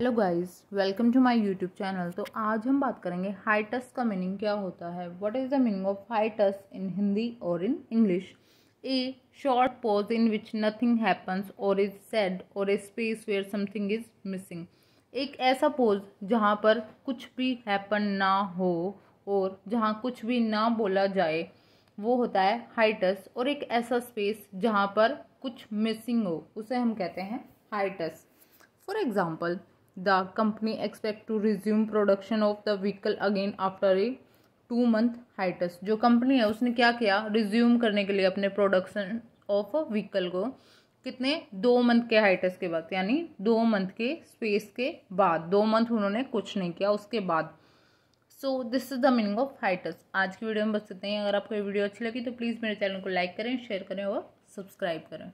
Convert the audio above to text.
hello guys welcome to my YouTube channel तो आज हम बात करेंगे हाइटस का मीनिंग क्या होता है what is the meaning of hiatus in Hindi और in English a short pause in which nothing happens or is said or a space where something is missing एक ऐसा पोज जहाँ पर कुछ भी हैपन ना हो और जहाँ कुछ भी ना बोला जाए वो होता है हाइटस और एक ऐसा स्पेस जहाँ पर कुछ मिसिंग हो उसे हम कहते हैं hiatus for example The company expect to resume production of the vehicle again after a two month hiatus जो कंपनी है उसने क्या किया रिज्यूम करने के लिए अपने प्रोडक्शन ऑफ व्हीकल को कितने दो मंथ के हाइटस के बाद यानी दो मंथ के स्पेस के बाद दो मंथ उन्होंने कुछ नहीं किया उसके बाद so this is the meaning of hiatus आज की वीडियो में बस इतना ही अगर आपको ये वीडियो अच्छी लगी तो प्लीज़ मेरे चैनल को लाइक करें शेयर करें और सब्सक्राइब करें